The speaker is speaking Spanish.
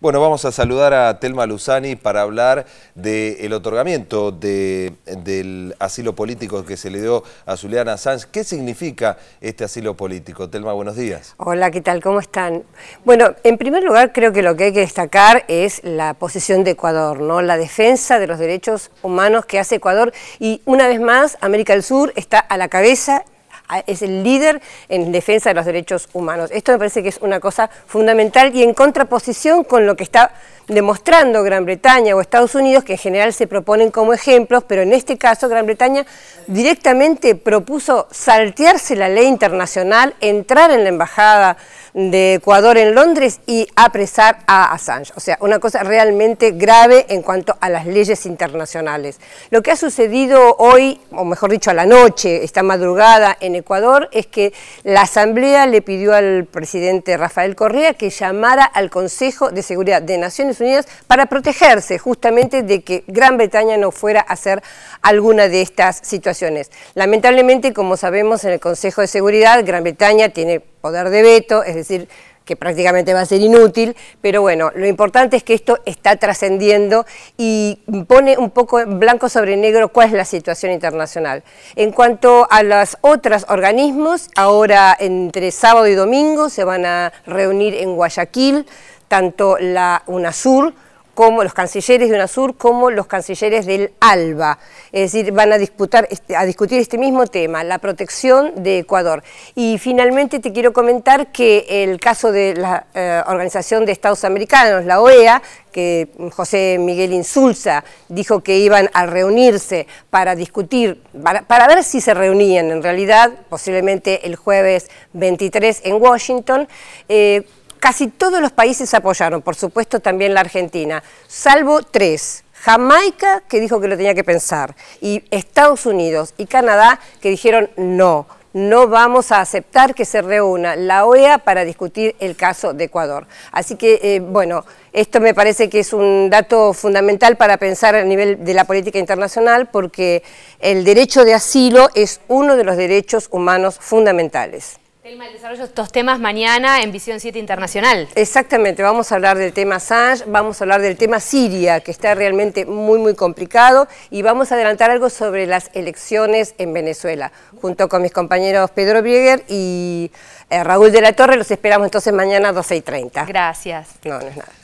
Bueno, vamos a saludar a Telma Luzani para hablar del otorgamiento de, del asilo político que se le dio a Juliana Sanz. ¿Qué significa este asilo político? Telma, buenos días. Hola, ¿qué tal? ¿Cómo están? Bueno, en primer lugar creo que lo que hay que destacar es la posición de Ecuador, ¿no? la defensa de los derechos humanos que hace Ecuador y una vez más América del Sur está a la cabeza es el líder en defensa de los derechos humanos. Esto me parece que es una cosa fundamental y en contraposición con lo que está demostrando Gran Bretaña o Estados Unidos, que en general se proponen como ejemplos, pero en este caso Gran Bretaña directamente propuso saltearse la ley internacional, entrar en la embajada de Ecuador en Londres y apresar a Assange. O sea, una cosa realmente grave en cuanto a las leyes internacionales. Lo que ha sucedido hoy, o mejor dicho, a la noche, esta madrugada en Ecuador, es que la Asamblea le pidió al presidente Rafael Correa que llamara al Consejo de Seguridad de Naciones Unidas para protegerse justamente de que Gran Bretaña no fuera a hacer alguna de estas situaciones. Lamentablemente, como sabemos, en el Consejo de Seguridad, Gran Bretaña tiene poder de veto, es decir, que prácticamente va a ser inútil, pero bueno, lo importante es que esto está trascendiendo y pone un poco blanco sobre negro cuál es la situación internacional. En cuanto a los otros organismos, ahora entre sábado y domingo se van a reunir en Guayaquil, tanto la UNASUR, como los cancilleres de UNASUR como los cancilleres del ALBA. Es decir, van a, disputar, este, a discutir este mismo tema, la protección de Ecuador. Y finalmente te quiero comentar que el caso de la eh, Organización de Estados Americanos, la OEA, que José Miguel Insulza dijo que iban a reunirse para discutir, para, ver si se reunían en realidad, posiblemente el jueves 23 en Washington, eh, Casi todos los países apoyaron, por supuesto también la Argentina, salvo tres. Jamaica, que dijo que lo tenía que pensar, y Estados Unidos y Canadá, que dijeron no, no vamos a aceptar que se reúna la OEA para discutir el caso de Ecuador. Así que, eh, bueno, esto me parece que es un dato fundamental para pensar a nivel de la política internacional porque el derecho de asilo es uno de los derechos humanos fundamentales el desarrollo de estos temas mañana en Visión 7 Internacional. Exactamente, vamos a hablar del tema Assange, vamos a hablar del tema Siria, que está realmente muy, muy complicado, y vamos a adelantar algo sobre las elecciones en Venezuela. Junto con mis compañeros Pedro Brieger y eh, Raúl de la Torre, los esperamos entonces mañana a 12 y 30. Gracias. No, no es nada.